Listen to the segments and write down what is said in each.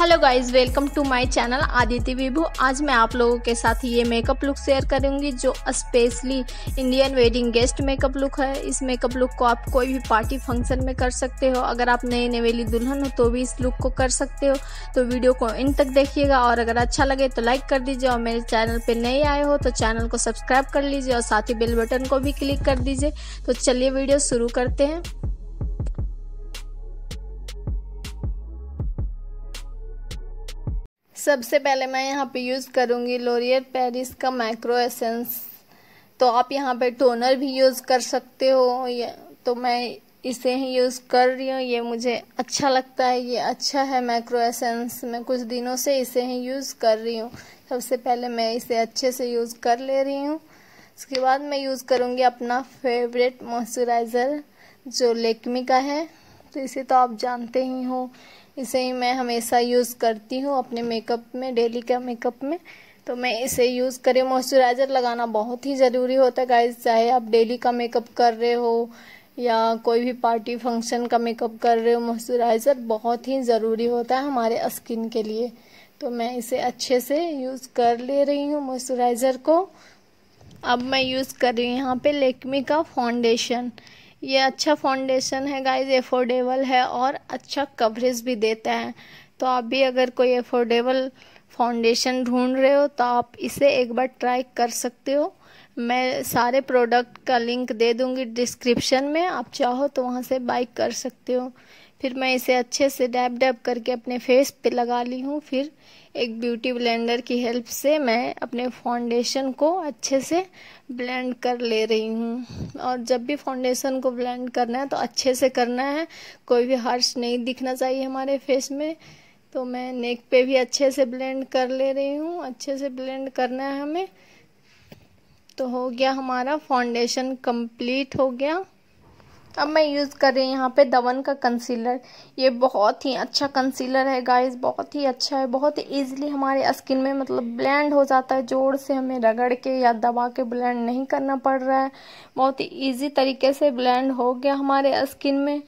hello guys welcome to my channel Aditya Vibhu आज मैं आप लोगों के साथ ये मेकअप लुक शेयर करूंगी जो specially Indian wedding guest makeup look है इस मेकअप लुक को आप कोई भी पार्टी फंक्शन में कर सकते हो अगर आप नए नवेली दुल्हन हो तो भी इस लुक को कर सकते हो तो वीडियो को इन तक देखिएगा और अगर अच्छा लगे तो लाइक कर दीजिए और मेरे चैनल पर नए आए हो तो चैनल को सब्सक्राइब कर लीजिए और साथ ही बेल बटन को भी क्लिक कर दीजिए तो चलिए वीडियो शुरू करते हैं सबसे पहले मैं यहाँ पे यूज़ करूँगी लोरियर पेरिस का माइक्रो एसेंस तो आप यहाँ पे टोनर भी यूज़ कर सकते हो तो मैं इसे ही यूज़ कर रही हूँ ये मुझे अच्छा लगता है ये अच्छा है माइक्रो एसेंस मैं कुछ दिनों से इसे ही यूज़ कर रही हूँ सबसे पहले मैं इसे अच्छे से यूज़ कर ले रही हूँ उसके बाद मैं यूज़ करूँगी अपना फेवरेट मॉइस्चराइज़र जो लेकमी का है तो इसे तो आप जानते ही हो इसे ही मैं हमेशा यूज़ करती हूँ अपने मेकअप में डेली का मेकअप में तो मैं इसे यूज़ करी मॉइस्चराइज़र लगाना बहुत ही ज़रूरी होता है गाइज चाहे आप डेली का मेकअप कर रहे हो या कोई भी पार्टी फंक्शन का मेकअप कर रहे हो मॉइस्चराइज़र बहुत ही ज़रूरी होता है हमारे स्किन के लिए तो मैं इसे अच्छे से यूज़ कर ले रही हूँ मॉइस्चराइज़र को अब मैं यूज़ कर रही हूँ यहाँ पे लेकमी का फाउंडेशन ये अच्छा फाउंडेशन है गाइज एफोर्डेबल है और अच्छा कवरेज भी देता है तो आप भी अगर कोई एफोर्डेबल फाउंडेशन ढूंढ रहे हो तो आप इसे एक बार ट्राई कर सकते हो मैं सारे प्रोडक्ट का लिंक दे दूंगी डिस्क्रिप्शन में आप चाहो तो वहाँ से बाई कर सकते हो फिर मैं इसे अच्छे से डैब डैब करके अपने फेस पे लगा ली हूँ फिर एक ब्यूटी ब्लेंडर की हेल्प से मैं अपने फाउंडेशन को अच्छे से ब्लेंड कर ले रही हूँ और जब भी फाउंडेशन को ब्लेंड करना है तो अच्छे से करना है कोई भी हर्ष नहीं दिखना चाहिए हमारे फेस में तो मैं नेक पे भी अच्छे से ब्लेंड कर ले रही हूँ अच्छे से ब्लेंड करना है हमें तो हो गया हमारा फाउंडेशन कंप्लीट हो गया अब मैं यूज़ कर रही हूँ यहाँ पे दवन का कंसीलर ये बहुत ही अच्छा कंसीलर है गाइस बहुत ही अच्छा है बहुत ईजिली हमारे स्किन में मतलब ब्लेंड हो जाता है जोर से हमें रगड़ के या दबा के ब्लेंड नहीं करना पड़ रहा है बहुत ही ईजी तरीके से ब्लेंड हो गया हमारे स्किन में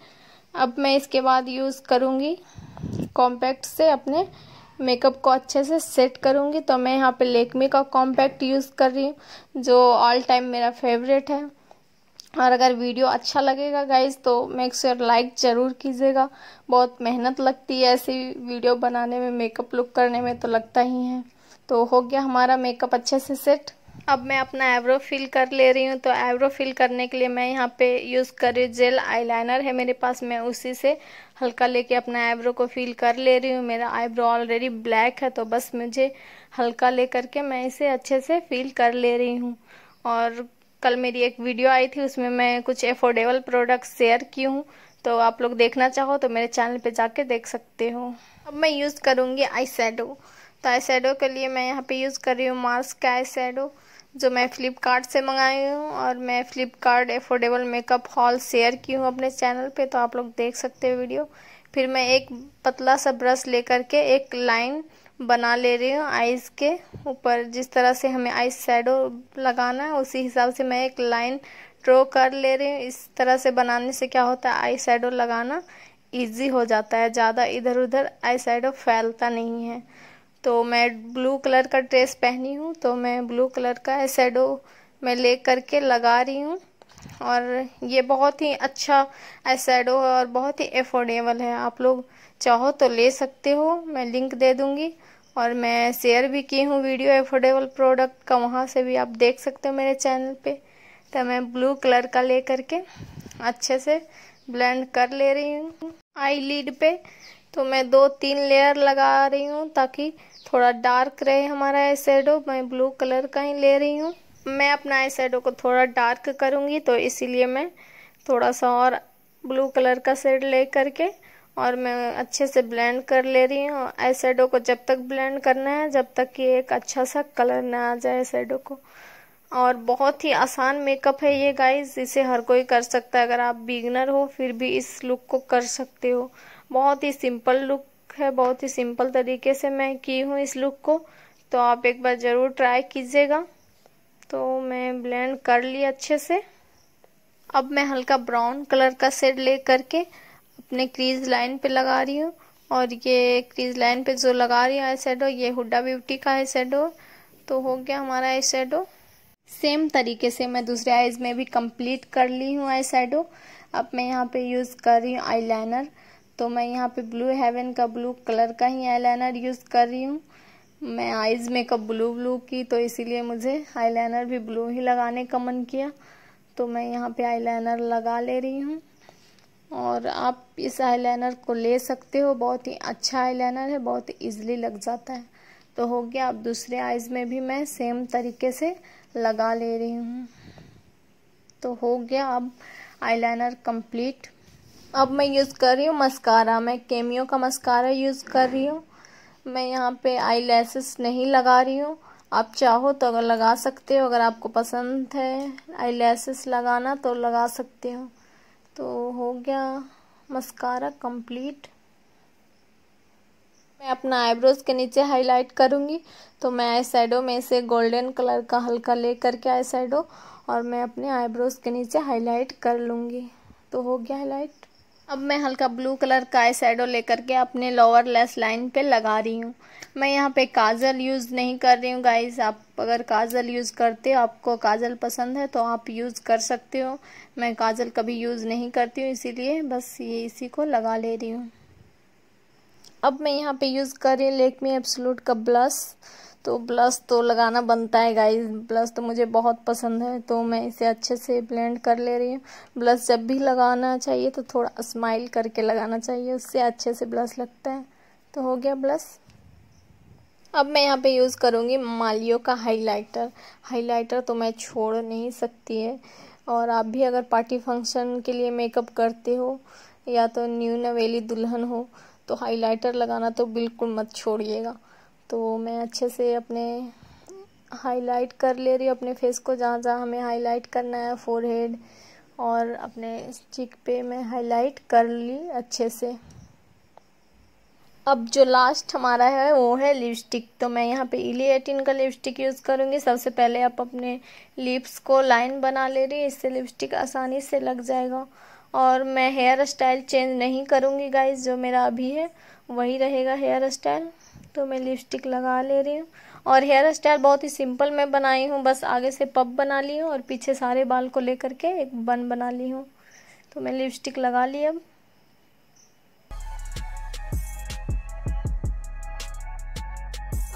अब मैं इसके बाद यूज़ करूँगी कॉम्पैक्ट से अपने मेकअप को अच्छे से सेट करूँगी तो मैं यहाँ पे लेकमी का कॉम्पैक्ट यूज़ कर रही हूँ जो ऑल टाइम मेरा फेवरेट है और अगर वीडियो अच्छा लगेगा गाइज तो मेक श्योर लाइक ज़रूर कीजिएगा बहुत मेहनत लगती है ऐसी वीडियो बनाने में मेकअप लुक करने में तो लगता ही है तो हो गया हमारा मेकअप अच्छे से सेट अब मैं अपना एब्रो फिल कर ले रही हूँ तो आईब्रो फिल करने के लिए मैं यहाँ पे यूज़ कर रही हूँ जेल आईलाइनर है मेरे पास मैं उसी से हल्का लेके अपना आईब्रो को फिल कर ले रही हूँ मेरा आईब्रो ऑलरेडी ब्लैक है तो बस मुझे हल्का ले करके मैं इसे अच्छे से फिल कर ले रही हूँ और कल मेरी एक वीडियो आई थी उसमें मैं कुछ एफोर्डेबल प्रोडक्ट शेयर की हूँ तो आप लोग देखना चाहो तो मेरे चैनल पे जाके देख सकते हो अब मैं यूज़ करूँगी आई तो आई के लिए मैं यहाँ पे यूज़ कर रही हूँ मास्क का आई जो मैं फ़्लिपकार्ट से मंगाई हूँ और मैं Flipkart affordable makeup haul share की हूँ अपने चैनल पे तो आप लोग देख सकते हो वीडियो फिर मैं एक पतला सा ब्रश लेकर के एक लाइन बना ले रही हूँ आइज़ के ऊपर जिस तरह से हमें आइस शेडो लगाना है उसी हिसाब से मैं एक लाइन ड्रॉ कर ले रही हूँ इस तरह से बनाने से क्या होता है आई शेडो लगाना इजी हो जाता है ज़्यादा इधर उधर आई शेडो फैलता नहीं है तो मैं ब्लू कलर का ड्रेस पहनी हूँ तो मैं ब्लू कलर का आई शेडो मैं ले करके लगा रही हूँ और ये बहुत ही अच्छा आई शेडो है और बहुत ही एफोर्डेबल है आप लोग चाहो तो ले सकते हो मैं लिंक दे दूँगी और मैं शेयर भी की हूँ वीडियो एफोर्डेबल प्रोडक्ट का वहाँ से भी आप देख सकते हो मेरे चैनल पे तो मैं ब्लू कलर का ले करके अच्छे से ब्लेंड कर ले रही हूँ आई लीड पे तो मैं दो तीन लेयर लगा रही हूँ ताकि थोड़ा डार्क रहे हमारा आई शेडो मैं ब्लू कलर का ही ले रही हूँ मैं अपना आई शेडो को थोड़ा डार्क करूँगी तो इसीलिए मैं थोड़ा सा और ब्लू कलर का शेड ले करके और मैं अच्छे से ब्लेंड कर ले रही हूँ आई शेडो को जब तक ब्लेंड करना है जब तक कि एक अच्छा सा कलर ना आ जाए शेडो को और बहुत ही आसान मेकअप है ये गाइस इसे हर कोई कर सकता है अगर आप बिगनर हो फिर भी इस लुक को कर सकते हो बहुत ही सिंपल लुक है बहुत ही सिंपल तरीके से मैं की हूँ इस लुक को तो आप एक बार ज़रूर ट्राई कीजिएगा तो मैं ब्लेंड कर ली अच्छे से अब मैं हल्का ब्राउन कलर का शेड ले करके अपने क्रीज लाइन पे लगा रही हूँ और ये क्रीज लाइन पे जो लगा रही हूँ आई ये हुडा ब्यूटी का आई सेडो तो हो गया हमारा आई शेडो सेम तरीके से मैं दूसरे आईज में भी कंप्लीट कर ली हूँ आई शेडो अब मैं यहाँ पे यूज़ कर रही हूँ लाइनर तो मैं यहाँ पे ब्लू हेवन का ब्लू कलर का ही लाइनर यूज़ कर रही हूँ मैं आईज मेकअप ब्लू ब्लू की तो इसीलिए मुझे आई भी ब्लू ही लगाने का मन किया तो मैं यहाँ पे आई लगा ले रही हूँ और आप इस आई को ले सकते हो बहुत ही अच्छा आई है बहुत ईजिली लग जाता है तो हो गया अब दूसरे आइज़ में भी मैं सेम तरीके से लगा ले रही हूँ तो हो गया अब आईलाइनर कंप्लीट अब मैं यूज़ कर रही हूँ मस्कारा मैं केमियो का मस्कारा यूज़ कर रही हूँ मैं यहाँ पे आई नहीं लगा रही हूँ आप चाहो तो अगर लगा सकते हो अगर आपको पसंद है आई लगाना तो लगा सकते हो तो हो गया मस्कारा कंप्लीट मैं अपना आईब्रोज़ के नीचे हाईलाइट करूँगी तो मैं आई साइडो में से गोल्डन कलर का हल्का ले करके आई साइडो और मैं अपने आईब्रोज़ के नीचे हाईलाइट कर लूँगी तो हो गया हाईलाइट अब मैं हल्का ब्लू कलर का आई साइडो लेकर के अपने लोअर लेस लाइन पे लगा रही हूँ मैं यहाँ पे काजल यूज़ नहीं कर रही हूँ गाइज आप अगर काजल यूज़ करते हो आपको काजल पसंद है तो आप यूज़ कर सकते हो मैं काजल कभी यूज़ नहीं करती हूँ इसीलिए बस ये इसी को लगा ले रही हूँ अब मैं यहाँ पे यूज़ कर रही हूँ लेक मी एब्सोलूट का ब्लश तो ब्लश तो लगाना बनता है गाइस ब्लश तो मुझे बहुत पसंद है तो मैं इसे अच्छे से ब्लेंड कर ले रही हूँ ब्लश जब भी लगाना चाहिए तो थोड़ा स्माइल करके लगाना चाहिए उससे अच्छे से ब्लश लगता है तो हो गया ब्लश अब मैं यहाँ पे यूज़ करूँगी मालियो का हाइलाइटर हाइलाइटर तो मैं छोड़ नहीं सकती है और आप भी अगर पार्टी फंक्शन के लिए मेकअप करते हो या तो न्यू नवेली दुल्हन हो तो हाइलाइटर लगाना तो बिल्कुल मत छोड़िएगा तो मैं अच्छे से अपने हाईलाइट कर ले रही हूँ अपने फेस को जहाँ जहाँ हमें हाईलाइट करना है फोरहेड और अपने चिक पे मैं हाईलाइट कर ली अच्छे से अब जो लास्ट हमारा है वो है लिपस्टिक तो मैं यहाँ पे इली e एटीन का लिपस्टिक यूज़ करूँगी सबसे पहले आप अपने लिप्स को लाइन बना ले रही इससे लिपस्टिक आसानी से लग जाएगा और मैं हेयर स्टाइल चेंज नहीं करूँगी गाइस जो मेरा अभी है वही रहेगा हेयर स्टाइल तो मैं लिपस्टिक लगा ले रही हूँ और हेयर स्टाइल बहुत ही सिंपल मैं बनाई हूँ बस आगे से पब बना ली हूँ और पीछे सारे बाल को लेकर के एक बन बना ली हूँ तो मैं लिपस्टिक लगा ली अब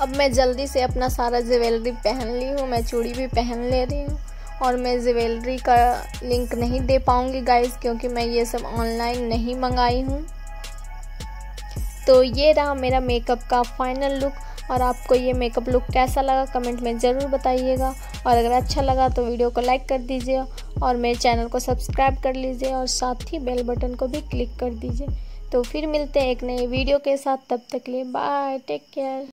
अब मैं जल्दी से अपना सारा ज्वेलरी पहन ली हूँ मैं चूड़ी भी पहन ले रही हूँ और मैं ज्वेलरी का लिंक नहीं दे पाऊँगी गाइस क्योंकि मैं ये सब ऑनलाइन नहीं मंगाई हूँ तो ये रहा मेरा मेकअप का फाइनल लुक और आपको ये मेकअप लुक कैसा लगा कमेंट में ज़रूर बताइएगा और अगर अच्छा लगा तो वीडियो को लाइक कर दीजिए और मेरे चैनल को सब्सक्राइब कर लीजिए और साथ ही बेल बटन को भी क्लिक कर दीजिए तो फिर मिलते हैं एक नए वीडियो के साथ तब तक लिए बाय टेक केयर